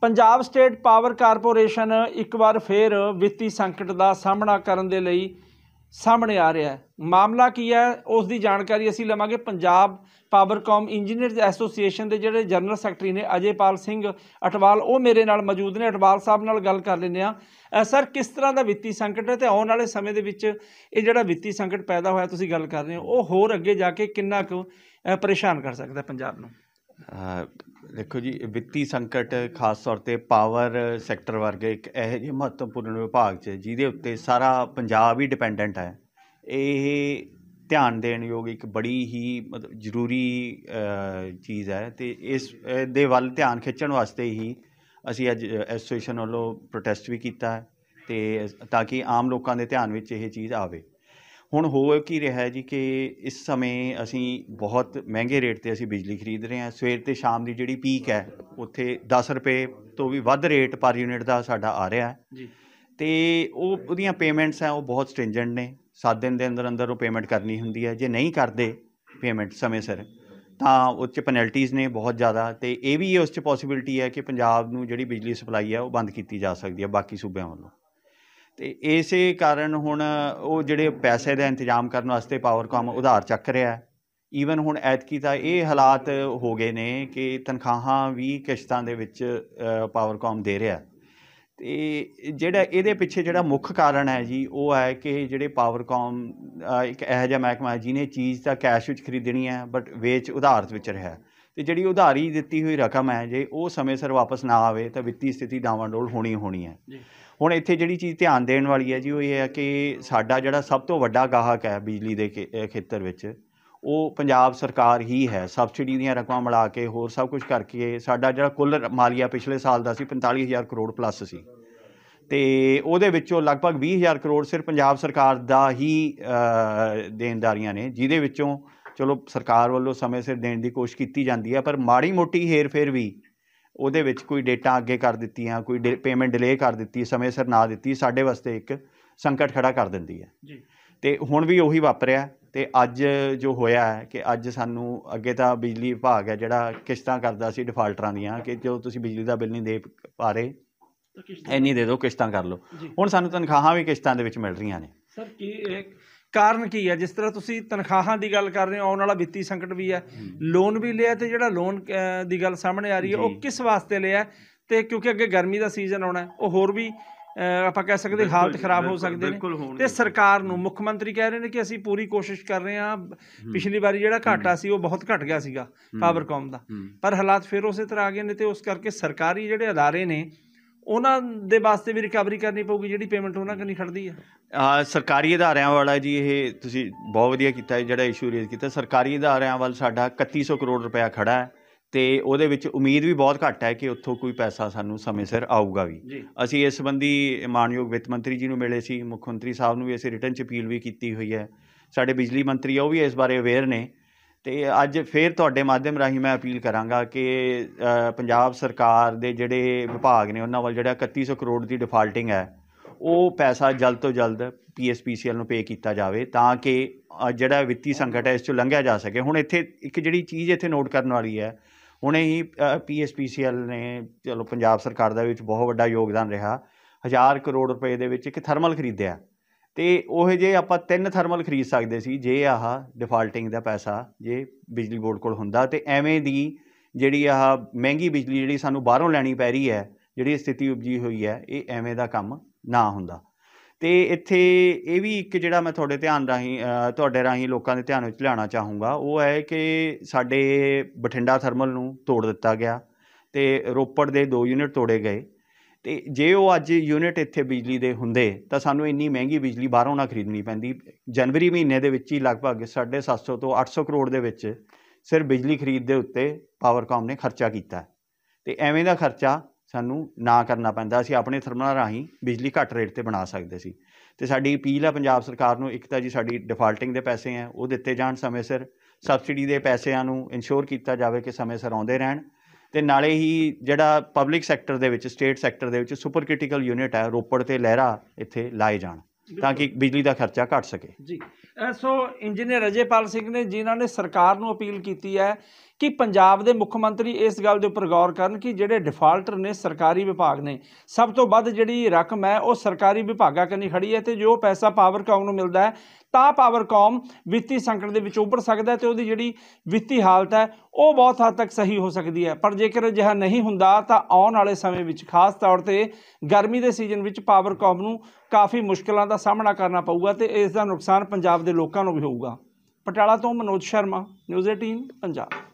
Punjab state power corporation ਇੱਕ ਵਾਰ ਫੇਰ ਵਿੱਤੀ ਸੰਕਟ ਦਾ ਸਾਹਮਣਾ ਕਰਨ ਦੇ ਲਈ ਸਾਹਮਣੇ ਆ ਰਿਹਾ ਹੈ ਮਾਮਲਾ ਕੀ ਹੈ ਉਸ ਦੀ ਜਾਣਕਾਰੀ ਅਸੀਂ ਲਵਾਂਗੇ ਪੰਜਾਬ ਪਾਵਰਕਾਮ ਇੰਜੀਨੀਅਰਸ ਐਸੋਸੀਏਸ਼ਨ ਦੇ ਜਿਹੜੇ ਜਨਰਲ ਸੈਕਟਰੀ ਨੇ ਅਜੇਪਾਲ ਸਿੰਘ ਅਟਵਾਲ ਉਹ ਮੇਰੇ ਨਾਲ ਮੌਜੂਦ ਨੇ ਅਟਵਾਲ ਸਾਹਿਬ ਨਾਲ ਗੱਲ ਕਰ ਲੈਂਦੇ ਆ ਸਰ ਕਿਸ ਤਰ੍ਹਾਂ ਦਾ ਵਿੱਤੀ ਸੰਕਟ ਹੈ ਤੇ ਆਉਣ ਵਾਲੇ ਸਮੇਂ ਦੇ ਵਿੱਚ ਇਹ ਜਿਹੜਾ ਵਿੱਤੀ ਸੰਕਟ ਪੈਦਾ ਹੋਇਆ ਤੁਸੀਂ ਗੱਲ ਕਰ ਰਹੇ ਹੋ ਉਹ ਹੋਰ ਅੱਗੇ ਜਾ ਕੇ ਕਿੰਨਾ ਕੁ ਪਰੇਸ਼ਾਨ ਕਰ ਸਕਦਾ ਪੰਜਾਬ ਨੂੰ ਦੇਖੋ ਜੀ ਵਿੱਤੀ ਸੰਕਟ ਖਾਸ ਤੌਰ ਤੇ ਪਾਵਰ ਸੈਕਟਰ ਵਰਗੇ ਇੱਕ ਇਹੋ ਜਿਹੇ ਮਹੱਤਵਪੂਰਨ ਵਿਭਾਗ 'ਚ ਜਿਹਦੇ ਉੱਤੇ ਸਾਰਾ ਪੰਜਾਬ ਹੀ ਡਿਪੈਂਡੈਂਟ ਹੈ ਇਹ ਧਿਆਨ ਦੇਣ ਯੋਗ ਇੱਕ ਬੜੀ ਹੀ ਮਤਲਬ ਜ਼ਰੂਰੀ ਚੀਜ਼ ਹੈ ਤੇ ਇਸ ਦੇ ਵੱਲ ਧਿਆਨ ਖਿੱਚਣ ਵਾਸਤੇ ਹੀ ਅਸੀਂ ਅੱਜ ਐਸੋਸੀਏਸ਼ਨ ਵੱਲੋਂ ਪ੍ਰੋਟੈਸਟ ਵੀ ਕੀਤਾ ਤੇ ਤਾਂ ਕਿ ਆਮ ਲੋਕਾਂ ਦੇ ਧਿਆਨ ਵਿੱਚ ਇਹ ਚੀਜ਼ ਆਵੇ ਹੁਣ ਹੋ ਕੀ ਰਿਹਾ ਜੀ ਕਿ ਇਸ ਸਮੇਂ ਅਸੀਂ ਬਹੁਤ ਮਹਿੰਗੇ ਰੇਟ ਤੇ ਅਸੀਂ ਬਿਜਲੀ ਖਰੀਦ ਰਹੇ ਹਾਂ ਸਵੇਰ ਤੇ ਸ਼ਾਮ ਦੀ ਜਿਹੜੀ ਪੀਕ ਹੈ ਉੱਥੇ 10 ਰੁਪਏ ਤੋਂ ਵੀ ਵੱਧ ਰੇਟ ਪਰ ਯੂਨਿਟ ਦਾ ਸਾਡਾ ਆ ਰਿਹਾ ਜੀ ਤੇ ਉਹ ਉਹਦੀਆਂ ਪੇਮੈਂਟਸ ਆ ਉਹ ਬਹੁਤ ਸਟ੍ਰਿੰਜੈਂਟ ਨੇ 7 ਦਿਨ ਦੇ ਅੰਦਰ ਅੰਦਰ ਉਹ ਪੇਮੈਂਟ ਕਰਨੀ ਹੁੰਦੀ ਹੈ ਜੇ ਨਹੀਂ ਕਰਦੇ ਪੇਮੈਂਟ ਸਮੇਂ ਸਿਰ ਤਾਂ ਉੱਚ ਪੈਨਲਟੀਆਂ ਨੇ ਬਹੁਤ ਜ਼ਿਆਦਾ ਤੇ ਇਹ ਵੀ ਉਸ 'ਚ ਪੋਸਿਬਿਲਟੀ ਹੈ ਕਿ ਪੰਜਾਬ ਨੂੰ ਜਿਹੜੀ ਬਿਜਲੀ ਸਪਲਾਈ ਹੈ ਉਹ ਬੰਦ ਕੀਤੀ ਜਾ ਸਕਦੀ ਹੈ ਬਾਕੀ ਸੂਬਿਆਂ ਵੱਲੋਂ ਤੇ ਇਸੇ ਕਾਰਨ ਹੁਣ ਉਹ ਜਿਹੜੇ ਪੈਸੇ ਦਾ ਇੰਤਜ਼ਾਮ ਕਰਨ ਵਾਸਤੇ ਪਾਵਰਕਾਮ ਉਧਾਰ ਚੱਕ ਰਿਹਾ ਹੈ ਈਵਨ ਹੁਣ ਐਤਕੀ ਤਾਂ ਇਹ ਹਾਲਾਤ ਹੋ ਗਏ ਨੇ ਕਿ ਤਨਖਾਹਾਂ ਵੀ ਕਿਸ਼ਤਾਂ ਦੇ ਵਿੱਚ ਪਾਵਰਕਾਮ ਦੇ ਰਿਹਾ ਤੇ ਜਿਹੜਾ ਇਹਦੇ ਪਿੱਛੇ ਜਿਹੜਾ ਮੁੱਖ ਕਾਰਨ ਹੈ ਜੀ ਉਹ ਹੈ ਕਿ ਜਿਹੜੇ ਪਾਵਰਕਾਮ ਇੱਕ ਇਹੋ ਜਿਹਾ ਮਹਿਕਮਾ ਹੈ ਜਿਹਨੇ ਚੀਜ਼ ਤਾਂ ਕੈਸ਼ ਵਿੱਚ ਖਰੀਦਣੀ ਹੈ ਬਟ ਵੇਚ ਉਧਾਰਤ ਵਿੱਚ ਰਿਹਾ ਤੇ ਜਿਹੜੀ ਉਧਾਰੀ ਦਿੱਤੀ ਹੋਈ ਰਕਮ ਹੈ ਜੇ ਉਹ ਸਮੇਂ ਸਿਰ ਵਾਪਸ ਨਾ ਆਵੇ ਤਾਂ ਵਿੱਤੀ ਸਥਿਤੀ ਡਾਵਾਂਡੋਲ ਹੋਣੀ ਹੋਣੀ ਹੈ ਜੀ ਹੁਣ ਇੱਥੇ ਜਿਹੜੀ ਚੀਜ਼ ਧਿਆਨ ਦੇਣ ਵਾਲੀ ਹੈ ਜੀ ਉਹ ਇਹ ਹੈ ਕਿ ਸਾਡਾ ਜਿਹੜਾ ਸਭ ਤੋਂ ਵੱਡਾ ਗਾਹਕ ਹੈ ਬਿਜਲੀ ਦੇ ਖੇਤਰ ਵਿੱਚ ਉਹ ਪੰਜਾਬ ਸਰਕਾਰ ਹੀ ਹੈ ਸਬਸਿਡੀ ਦੀਆਂ ਰਕਮਾਂ ਮਿਲਾ ਕੇ ਹੋਰ ਸਭ ਕੁਝ ਕਰਕੇ ਸਾਡਾ ਜਿਹੜਾ ਕੁੱਲ ਮਾਲੀਆ ਪਿਛਲੇ ਸਾਲ ਦਾ ਸੀ 45000 ਕਰੋੜ ਪਲੱਸ ਸੀ ਤੇ ਉਹਦੇ ਵਿੱਚੋਂ ਲਗਭਗ 20000 ਕਰੋੜ ਸਿਰ ਪੰਜਾਬ ਸਰਕਾਰ ਦਾ ਹੀ ਦੇਣਦਾਰੀਆਂ ਨੇ ਜਿਹਦੇ ਵਿੱਚੋਂ ਚਲੋ ਸਰਕਾਰ ਵੱਲੋਂ ਸਮੇਂ ਸਿਰ ਦੇਣ ਦੀ ਕੋਸ਼ਿਸ਼ ਕੀਤੀ ਜਾਂਦੀ ਹੈ ਪਰ ਮਾੜੀ ਮੋਟੀ ਹੇਰ ਫੇਰ ਵੀ ਉਹਦੇ ਵਿੱਚ ਕੋਈ ਡੇਟਾ ਅੱਗੇ ਕਰ ਦਿੱਤੀਆਂ ਕੋਈ ਪੇਮੈਂਟ ਡਿਲੇ ਕਰ ਦਿੱਤੀ ਸਮੇਂ ਸਿਰ ਨਾ ਦਿੱਤੀ ਸਾਡੇ ਵਾਸਤੇ ਇੱਕ ਸੰਕਟ ਖੜਾ ਕਰ ਦਿੰਦੀ ਹੈ ਜੀ ਤੇ ਹੁਣ ਵੀ ਉਹੀ ਵਾਪਰਿਆ ਤੇ ਅੱਜ ਜੋ ਹੋਇਆ ਹੈ ਕਿ ਅੱਜ ਸਾਨੂੰ ਅੱਗੇ ਤਾਂ ਬਿਜਲੀ ਵਿਭਾਗ ਹੈ ਜਿਹੜਾ ਕਿਸ਼ਤਾਂ ਕਰਦਾ ਸੀ ਡਿਫਾਲਟਰਾਂ ਦੀਆਂ ਕਿ ਜੋ ਤੁਸੀਂ ਬਿਜਲੀ ਦਾ ਬਿੱਲ ਨਹੀਂ ਦੇ ਪਾ ਰਹੇ ਇੰਨੀ ਦੇ ਦਿਓ ਕਿਸ਼ਤਾਂ ਕਰ ਲਓ ਹੁਣ ਸਾਨੂੰ ਤਨਖਾਹਾਂ ਵੀ ਕਿਸ਼ਤਾਂ ਦੇ ਵਿੱਚ ਮਿਲ ਰਹੀਆਂ ਨੇ ਸਰ ਕੀ ਕਾਰਨ ਕੀ ਹੈ ਜਿਸ ਤਰ੍ਹਾਂ ਤੁਸੀਂ ਤਨਖਾਹਾਂ ਦੀ ਗੱਲ ਕਰ ਰਹੇ ਹੋ ਆਉਣ ਵਾਲਾ ਵਿੱਤੀ ਸੰਕਟ ਵੀ ਹੈ ਲੋਨ ਵੀ ਲਿਆ ਤੇ ਜਿਹੜਾ ਲੋਨ ਦੀ ਗੱਲ ਸਾਹਮਣੇ ਆ ਰਹੀ ਹੈ ਉਹ ਕਿਸ ਵਾਸਤੇ ਲਿਆ ਤੇ ਕਿਉਂਕਿ ਅੱਗੇ ਗਰਮੀ ਦਾ ਸੀਜ਼ਨ ਆਉਣਾ ਉਹ ਹੋਰ ਵੀ ਆਪਾਂ ਕਹਿ ਸਕਦੇ ਹਾਲਤ ਖਰਾਬ ਹੋ ਸਕਦੇ ਨੇ ਤੇ ਸਰਕਾਰ ਨੂੰ ਮੁੱਖ ਮੰਤਰੀ ਕਹਿ ਰਹੇ ਨੇ ਕਿ ਅਸੀਂ ਪੂਰੀ ਕੋਸ਼ਿਸ਼ ਕਰ ਰਹੇ ਹਾਂ ਪਿਛਲੀ ਵਾਰੀ ਜਿਹੜਾ ਘਾਟਾ ਸੀ ਉਹ ਬਹੁਤ ਘਟ ਗਿਆ ਸੀਗਾ ਪਾਵਰਕਾਮ ਦਾ ਪਰ ਹਾਲਾਤ ਫਿਰ ਉਸੇ ਤਰ੍ਹਾਂ ਆ ਗਏ ਨੇ ਤੇ ਉਸ ਕਰਕੇ ਸਰਕਾਰੀ ਜਿਹੜੇ ادارے ਨੇ ਉਹਨਾਂ ਦੇ ਵਾਸਤੇ ਵੀ ਰਿਕਵਰੀ ਕਰਨੀ ਪਊਗੀ ਜਿਹੜੀ ਪੇਮੈਂਟ ਉਹਨਾਂ ਕਨੀ ਖੜਦੀ ਆ ਆ ਸਰਕਾਰੀ ਅਧਾਰਿਆਂ ਵਾਲਾ ਜੀ ਇਹ ਤੁਸੀਂ ਬਹੁਤ ਵਧੀਆ ਕੀਤਾ ਜਿਹੜਾ ਇਸ਼ੂ ਰੇਜ਼ ਕੀਤਾ ਸਰਕਾਰੀ ਅਧਾਰਿਆਂ ਵੱਲ ਸਾਡਾ 3100 ਕਰੋੜ ਰੁਪਇਆ ਖੜਾ ਹੈ ਤੇ ਉਹਦੇ ਵਿੱਚ ਉਮੀਦ ਵੀ ਬਹੁਤ ਘੱਟ ਹੈ ਕਿ ਉੱਥੋਂ ਕੋਈ ਪੈਸਾ ਸਾਨੂੰ ਸਮੇਂ ਸਿਰ ਆਊਗਾ ਵੀ ਅਸੀਂ ਇਸ ਸੰਬੰਧੀ ਮਾਨਯੋਗ ਵਿੱਤ ਮੰਤਰੀ ਜੀ ਨੂੰ ਮਿਲੇ ਸੀ ਮੁੱਖ ਮੰਤਰੀ ਸਾਹਿਬ ਨੂੰ ਵੀ ਅਸੀਂ ਰਿਟਰਨ ਚ ਅਪੀਲ ਵੀ ਕੀਤੀ ਹੋਈ ਹੈ ਸਾਡੇ ਬਿਜਲੀ ਮੰਤਰੀ ਆ ਉਹ ਵੀ ਇਸ ਬਾਰੇ ਅਵੇਅਰ ਨੇ ਤੇ ਅੱਜ ਫੇਰ ਤੁਹਾਡੇ ਮਾਧਿਅਮ ਰਾਹੀਂ ਮੈਂ ਅਪੀਲ ਕਰਾਂਗਾ ਕਿ ਪੰਜਾਬ ਸਰਕਾਰ ਦੇ ਜਿਹੜੇ ਵਿਭਾਗ ਨੇ ਉਹਨਾਂ ਵੱਲ ਜਿਹੜਾ 3100 ਕਰੋੜ ਦੀ ਡਿਫਾਲਟਿੰਗ ਹੈ ਉਹ ਪੈਸਾ ਜਲਦ ਤੋਂ ਜਲਦ ਪੀਐਸਪੀਸੀਐਲ ਨੂੰ ਪੇ ਕੀਤਾ ਜਾਵੇ ਤਾਂ ਕਿ ਜਿਹੜਾ ਵਿੱਤੀ ਸੰਕਟ ਹੈ ਇਸ ਤੋਂ ਲੰਘਿਆ ਜਾ ਸਕੇ ਹੁਣ ਇੱਥੇ ਇੱਕ ਜਿਹੜੀ ਚੀਜ਼ ਇੱਥੇ ਨੋਟ ਕਰਨ ਵਾਲੀ ਹੈ ਹੁਣੇ ਹੀ ਪੀਐਸਪੀਸੀਐਲ ਨੇ ਚਲੋ ਪੰਜਾਬ ਸਰਕਾਰ ਦਾ ਵਿੱਚ ਬਹੁਤ ਵੱਡਾ ਯੋਗਦਾਨ ਰਿਹਾ 1000 ਕਰੋੜ ਰੁਪਏ ਦੇ ਵਿੱਚ ਇੱਕ ਥਰਮਲ ਖਰੀਦਿਆ ਤੇ ਉਹ ਜੇ ਆਪਾਂ ਤਿੰਨ ਥਰਮਲ ਖਰੀਦ ਸਕਦੇ ਸੀ ਜੇ ਆਹ ਡਿਫਾਲਟਿੰਗ ਦਾ ਪੈਸਾ ਜੇ ਬਿਜਲੀ ਬੋਰਡ ਕੋਲ ਹੁੰਦਾ ਤੇ ਐਵੇਂ ਦੀ ਜਿਹੜੀ ਆਹ ਮਹਿੰਗੀ ਬਿਜਲੀ ਜਿਹੜੀ ਸਾਨੂੰ ਬਾਹਰੋਂ ਲੈਣੀ ਪੈ ਰਹੀ ਹੈ ਜਿਹੜੀ ਸਥਿਤੀ ਉਪਜੀ ਹੋਈ ਹੈ ਇਹ ਐਵੇਂ ਦਾ ਕੰਮ ਨਾ ਹੁੰਦਾ ਤੇ ਇੱਥੇ ਇਹ ਵੀ ਇੱਕ ਜਿਹੜਾ ਮੈਂ ਤੁਹਾਡੇ ਧਿਆਨ ਰਾਹੀ ਤੁਹਾਡੇ ਰਾਹੀਂ ਲੋਕਾਂ ਦੇ ਧਿਆਨ ਵਿੱਚ ਲਿਆਉਣਾ ਚਾਹੂੰਗਾ ਉਹ ਹੈ ਕਿ ਸਾਡੇ ਬਠਿੰਡਾ ਥਰਮਲ ਨੂੰ ਤੋੜ ਦਿੱਤਾ ਗਿਆ ਤੇ ਰੋਪੜ ਦੇ 2 ਯੂਨਿਟ ਤੋੜੇ ਗਏ ਤੇ ਜੇ ਉਹ ਅੱਜ ਯੂਨਿਟ ਇੱਥੇ ਬਿਜਲੀ ਦੇ ਹੁੰਦੇ ਤਾਂ ਸਾਨੂੰ ਇੰਨੀ ਮਹਿੰਗੀ ਬਿਜਲੀ ਬਾਹਰੋਂ ਨਾ ਖਰੀਦਣੀ ਪੈਂਦੀ ਜਨਵਰੀ ਮਹੀਨੇ ਦੇ ਵਿੱਚ ਹੀ ਲਗਭਗ 750 ਤੋਂ 800 ਕਰੋੜ ਦੇ ਵਿੱਚ ਸਿਰ ਬਿਜਲੀ ਖਰੀਦ ਦੇ ਉੱਤੇ ਪਾਵਰਕਾਮ ਨੇ ਖਰਚਾ ਕੀਤਾ ਤੇ ਐਵੇਂ ਦਾ ਖਰਚਾ ਸਾਨੂੰ ਨਾ ਕਰਨਾ ਪੈਂਦਾ ਅਸੀਂ ਆਪਣੇ ਥਰਮਲਾਂ ਰਾਹੀਂ ਬਿਜਲੀ ਘੱਟ ਰੇਟ ਤੇ ਬਣਾ ਸਕਦੇ ਸੀ ਤੇ ਸਾਡੀ ਅਪੀਲ ਹੈ ਪੰਜਾਬ ਸਰਕਾਰ ਨੂੰ ਇੱਕ ਤਾਂ ਜੀ ਸਾਡੀ ਡਿਫਾਲਟਿੰਗ ਦੇ ਪੈਸੇ ਆ ਉਹ ਦਿੱਤੇ ਜਾਣ ਸਮੇਂ ਸਿਰ ਸਬਸਿਡੀ ਦੇ ਪੈਸਿਆਂ ਨੂੰ ਇਨਸ਼ੋਰ ਕੀਤਾ ਜਾਵੇ ਕਿ ਸਮੇਂ ਸਿਰ ਆਉਂਦੇ ਰਹਿਣ ਤੇ ਨਾਲੇ ਹੀ ਜਿਹੜਾ ਪਬਲਿਕ ਸੈਕਟਰ ਦੇ ਵਿੱਚ ਸਟੇਟ ਸੈਕਟਰ ਦੇ ਵਿੱਚ ਸੁਪਰ ਕ੍ਰਿਟੀਕਲ ਯੂਨਿਟ ਹੈ ਰੋਪੜ ਤੇ ਲਹਿਰਾ ਇੱਥੇ ਲਾਏ ਜਾਣ ਤਾਂ ਕਿ ਬਿਜਲੀ ਦਾ ਖਰਚਾ ਘਟ ਸਕੇ ਜੀ ਸੋ ਇੰਜੀਨੀਅਰ ਅਜੇਪਾਲ ਸਿੰਘ ਨੇ ਜਿਨ੍ਹਾਂ ਨੇ ਸਰਕਾਰ ਨੂੰ ਅਪੀਲ ਕੀਤੀ ਹੈ ਕਿ ਪੰਜਾਬ ਦੇ ਮੁੱਖ ਮੰਤਰੀ ਇਸ ਗੱਲ ਦੇ ਉੱਪਰ ਗੌਰ ਕਰਨ ਕਿ ਜਿਹੜੇ ਡਿਫਾਲਟਰ ਨੇ ਸਰਕਾਰੀ ਵਿਭਾਗ ਨੇ ਸਭ ਤੋਂ ਵੱਧ ਜਿਹੜੀ ਰਕਮ ਹੈ ਉਹ ਸਰਕਾਰੀ ਵਿਭਾਗਾਂ ਕੰਨੀ ਖੜੀ ਹੈ ਤੇ ਜੋ ਪੈਸਾ ਪਾਵਰ ਕਾਮ ਨੂੰ ਮਿਲਦਾ ਹੈ ਤਾਂ ਪਾਵਰ ਕਾਮ ਵਿੱਤੀ ਸੰਕਟ ਦੇ ਵਿੱਚ ਉੱਭਰ ਸਕਦਾ ਹੈ ਤੇ ਉਹਦੀ ਜਿਹੜੀ ਵਿੱਤੀ ਹਾਲਤ ਹੈ ਉਹ ਬਹੁਤ ਹੱਦ ਤੱਕ ਸਹੀ ਹੋ ਸਕਦੀ ਹੈ ਪਰ ਜੇਕਰ ਅਜਿਹਾ ਨਹੀਂ ਹੁੰਦਾ ਤਾਂ ਆਉਣ ਵਾਲੇ ਸਮੇਂ ਵਿੱਚ ਖਾਸ ਤੌਰ ਤੇ ਗਰਮੀ ਦੇ ਸੀਜ਼ਨ ਵਿੱਚ ਪਾਵਰ ਕਾਮ ਨੂੰ ਕਾਫੀ ਮੁਸ਼ਕਲਾਂ ਦਾ ਸਾਹਮਣਾ ਕਰਨਾ ਪਊਗਾ ਤੇ ਇਸ ਦਾ ਨੁਕਸਾਨ ਪੰਜਾਬ ਦੇ ਲੋਕਾਂ ਨੂੰ ਵੀ ਹੋਊਗਾ ਪਟਿਆਲਾ ਤੋਂ ਮਨੋਜ ਸ਼ਰਮਾ ਨਿਊਜ਼ 18 ਪੰਜਾਬ